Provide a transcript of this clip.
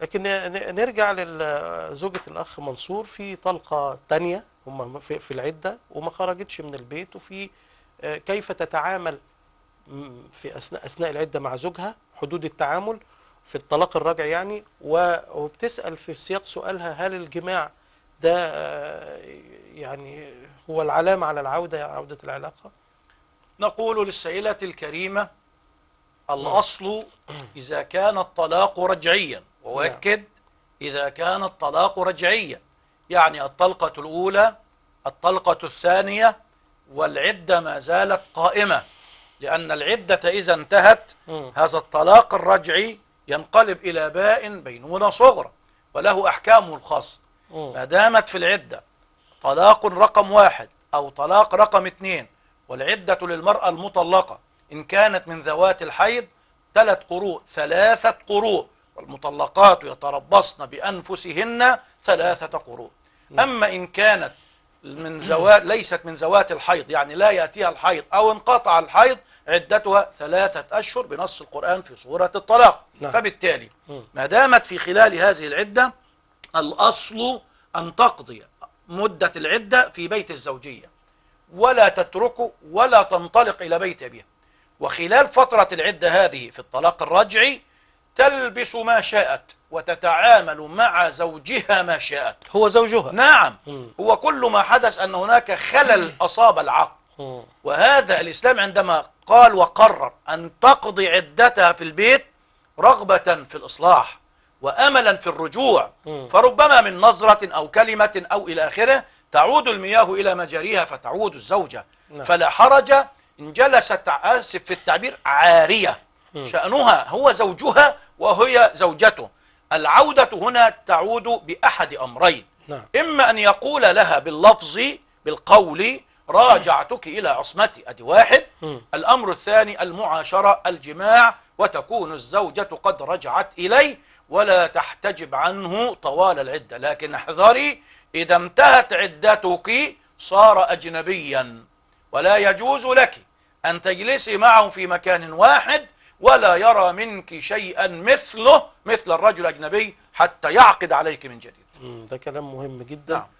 لكن نرجع لزوجة الأخ منصور في طلقة تانية هم في العدة وما خرجتش من البيت وفي آه، كيف تتعامل في أثناء أثناء العدة مع زوجها حدود التعامل في الطلاق الرجعي يعني وبتسأل في سياق سؤالها هل الجماع ده آه، يعني هو العلامة على العودة عودة العلاقة نقول للسائلة الكريمة الأصل نعم. إذا كان الطلاق رجعيا وأؤكد إذا كان الطلاق رجعيا يعني الطلقة الأولى الطلقة الثانية والعدة ما زالت قائمة لأن العدة إذا انتهت هذا الطلاق الرجعي ينقلب إلى باء بينونة صغرى وله أحكامه الخاصة ما دامت في العدة طلاق رقم واحد أو طلاق رقم اثنين والعدة للمرأة المطلقة إن كانت من ذوات الحيض ثلاث قروء ثلاثة قروء والمطلقات يتربصن بأنفسهن ثلاثة قروء أما إن كانت من زوات ليست من زوات الحيض يعني لا يأتيها الحيض أو انقطع الحيض عدتها ثلاثة أشهر بنص القرآن في سورة الطلاق نعم. فبالتالي ما دامت في خلال هذه العدة الأصل أن تقضي مدة العدة في بيت الزوجية ولا تتركه ولا تنطلق إلى بيت أبيها وخلال فترة العدة هذه في الطلاق الرجعي تلبس ما شاءت وتتعامل مع زوجها ما شاءت هو زوجها نعم م. هو كل ما حدث أن هناك خلل أصاب العقل م. وهذا الإسلام عندما قال وقرر أن تقضي عدتها في البيت رغبة في الإصلاح وأملا في الرجوع م. فربما من نظرة أو كلمة أو إلى آخره تعود المياه إلى مجاريها فتعود الزوجة نعم. فلا حرج إن جلست آسف في التعبير عارية شأنها هو زوجها وهي زوجته العودة هنا تعود بأحد أمرين نعم. إما أن يقول لها باللفظ بالقول راجعتك إلى عصمتي أدي واحد م. الأمر الثاني المعاشرة الجماع وتكون الزوجة قد رجعت إليه ولا تحتجب عنه طوال العدة لكن احذري إذا انتهت عدتك صار أجنبيا ولا يجوز لك أن تجلسي معه في مكان واحد ولا يرى منك شيئا مثله مثل الرجل الأجنبي حتى يعقد عليك من جديد ده كلام مهم جدا نعم.